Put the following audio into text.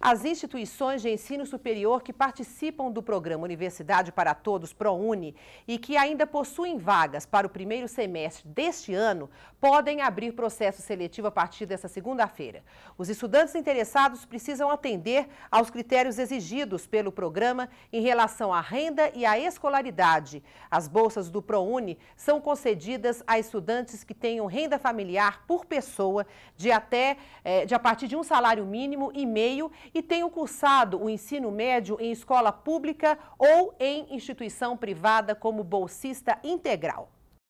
As instituições de ensino superior que participam do programa Universidade para Todos, ProUni, e que ainda possuem vagas para o primeiro semestre deste ano, podem abrir processo seletivo a partir desta segunda-feira. Os estudantes interessados precisam atender aos critérios exigidos pelo programa em relação à renda e à escolaridade. As bolsas do ProUni são concedidas a estudantes que tenham renda familiar por pessoa de até eh, de a partir de um salário mínimo e meio e tenham cursado o ensino médio em escola pública ou em instituição privada como bolsista integral.